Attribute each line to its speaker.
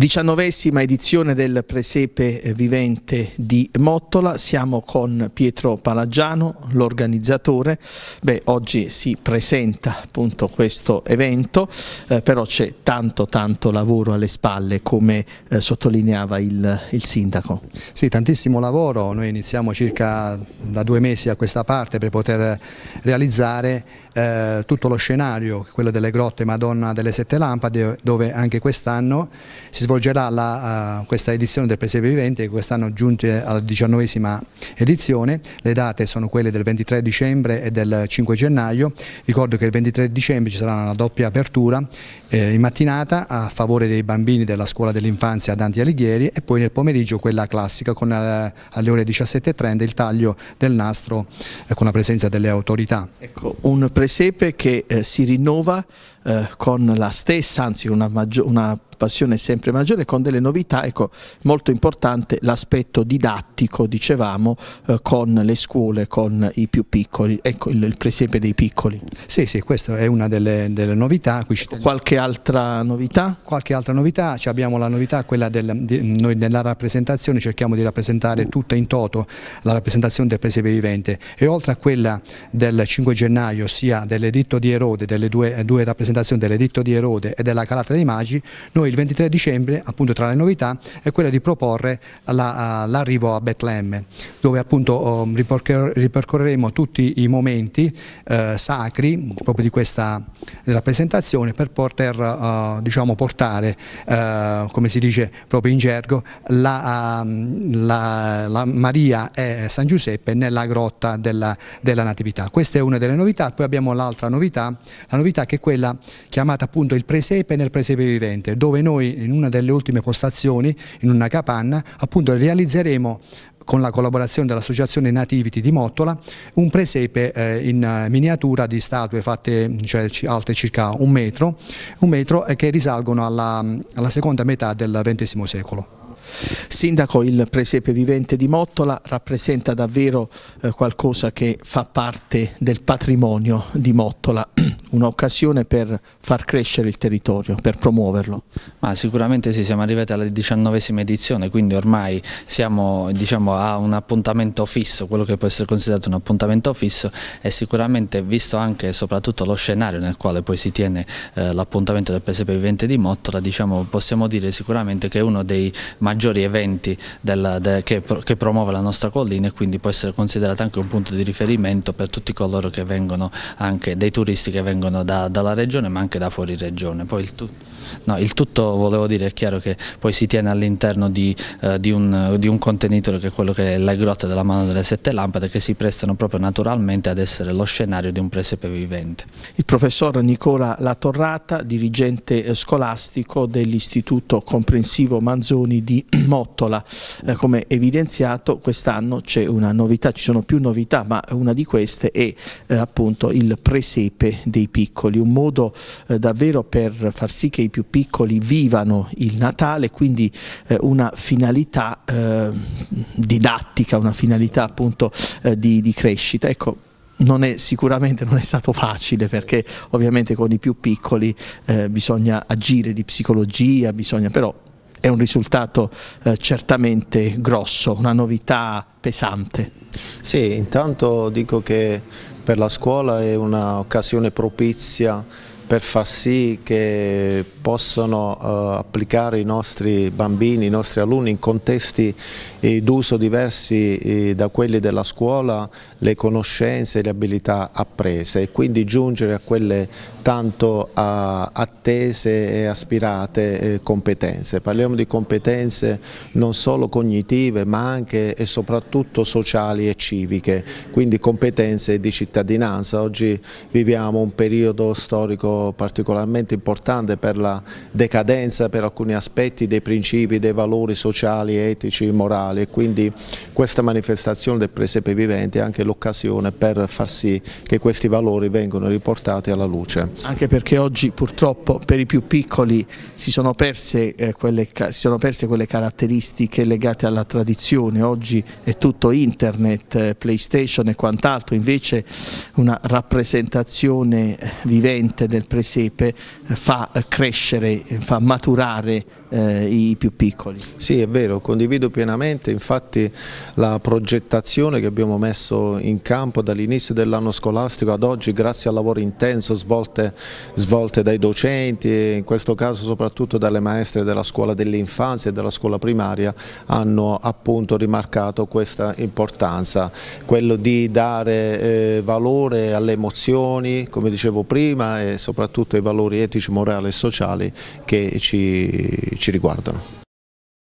Speaker 1: Diciannovesima edizione del Presepe Vivente di Mottola, siamo con Pietro Palaggiano, l'organizzatore. oggi si presenta appunto questo evento, eh, però c'è tanto tanto lavoro alle spalle come eh, sottolineava il, il, sindaco. Sì, tantissimo lavoro, noi iniziamo
Speaker 2: circa da due mesi a questa parte per poter realizzare eh, tutto lo scenario, quello delle grotte Madonna delle Sette Lampade, dove anche quest'anno si svolge svolgerà la, eh, questa edizione del Presepe Vivente, quest'anno giunge alla diciannovesima edizione, le date sono quelle del 23 dicembre e del 5 gennaio, ricordo che il 23 dicembre ci sarà una doppia apertura eh, in mattinata a favore dei bambini della scuola dell'infanzia Dante Alighieri e poi nel pomeriggio quella classica con eh, alle ore 17.30 il
Speaker 1: taglio del nastro eh, con la presenza delle autorità. Ecco, un presepe che eh, si rinnova eh, con la stessa, anzi una, una passione sempre maggiore con delle novità, ecco, molto importante l'aspetto didattico, dicevamo, eh, con le scuole, con i più piccoli, ecco il, il presepe dei piccoli. Sì, sì, questa è una delle, delle novità. Ecco,
Speaker 2: qualche altra novità? Qualche altra novità, cioè abbiamo la novità, quella del, di, noi nella rappresentazione cerchiamo di rappresentare tutta in toto la rappresentazione del presepe vivente e oltre a quella del 5 gennaio, ossia dell'editto di Erode, delle due, eh, due rappresentazioni dell'editto di Erode e della calata dei magi, noi il 23 dicembre, appunto tra le novità, è quella di proporre l'arrivo la, a Betlemme, dove appunto ehm, ripercorreremo tutti i momenti eh, sacri proprio di questa rappresentazione per poter per eh, diciamo, portare, eh, come si dice proprio in gergo, la, ehm, la, la Maria e San Giuseppe nella grotta della, della, Natività. Questa è una delle novità, poi abbiamo l'altra novità, la novità che è quella chiamata appunto il presepe nel presepe vivente, dove noi in una delle ultime postazioni, in una capanna, appunto realizzeremo con la collaborazione dell'Associazione Nativity di Mottola, un presepe eh, in eh, miniatura di statue fatte cioè, alte circa un metro, un metro eh, che risalgono alla, alla seconda metà del
Speaker 1: XX secolo. Sindaco, il presepe vivente di Mottola rappresenta davvero eh, qualcosa che fa parte del patrimonio di Mottola,
Speaker 3: un'occasione per far crescere il territorio, per promuoverlo. Ma sicuramente sì, siamo arrivati alla diciannovesima edizione, quindi ormai siamo diciamo, a un appuntamento fisso, quello che può essere considerato un appuntamento fisso e sicuramente visto anche e soprattutto lo scenario nel quale poi si tiene eh, l'appuntamento del presepe vivente di Mottola, diciamo, possiamo dire sicuramente che è uno dei maggiori maggiori eventi della, de, che, che, promuove la nostra collina e quindi può essere considerata anche un punto di riferimento per tutti coloro che vengono anche dei turisti che vengono da, dalla regione ma anche da fuori regione. Poi il, tu, no, il tutto volevo dire è chiaro che poi si tiene all'interno di, eh, di, un, di, un, contenitore che è quello che è la grotta della mano delle sette lampade che si prestano proprio naturalmente ad essere lo scenario di un presepe vivente.
Speaker 1: Il professor Nicola Latorrata, dirigente eh, scolastico dell'Istituto Comprensivo Manzoni di Mottola. Eh, come evidenziato quest'anno c'è una novità, ci sono più novità, ma una di queste è eh, appunto il presepe dei piccoli, un modo eh, davvero per far sì che i più piccoli vivano il Natale, quindi eh, una finalità eh, didattica, una finalità appunto eh, di, di crescita. Ecco, non è, sicuramente non è stato facile perché ovviamente con i più piccoli eh, bisogna agire di psicologia, bisogna però è un risultato eh, certamente grosso, una novità pesante.
Speaker 4: Sì, intanto dico che per la scuola è un'occasione propizia per far sì che possano eh, applicare i nostri bambini, i nostri alunni in contesti eh, d'uso diversi eh, da quelli della scuola le conoscenze e le abilità apprese e quindi giungere a quelle tanto eh, attese e aspirate eh, competenze. Parliamo di competenze non solo cognitive ma anche e soprattutto sociali e civiche, quindi competenze di cittadinanza. Oggi viviamo un periodo storico particolarmente importante per la decadenza per alcuni aspetti dei principi, dei valori sociali, etici e morali e quindi questa manifestazione del presepe vivente è anche l'occasione per far sì che questi valori vengano riportati alla luce.
Speaker 1: Anche perché oggi purtroppo per i più piccoli si sono perse, eh, quelle, si sono perse quelle caratteristiche legate alla tradizione, oggi è tutto internet, eh, PlayStation e quant'altro, invece una rappresentazione vivente del presepe eh, fa eh, crescere, eh, fa maturare eh, i
Speaker 4: più piccoli. Sì è vero, condivido pienamente, infatti la progettazione che abbiamo messo in campo dall'inizio dell'anno scolastico ad oggi grazie al lavoro intenso svolte, svolte dai docenti e in questo caso soprattutto dalle maestre della scuola dell'infanzia e della scuola primaria hanno appunto rimarcato questa importanza, quello di dare eh, valore alle emozioni come dicevo prima e soprattutto ai valori etici, morali e sociali che ci, ci riguardano.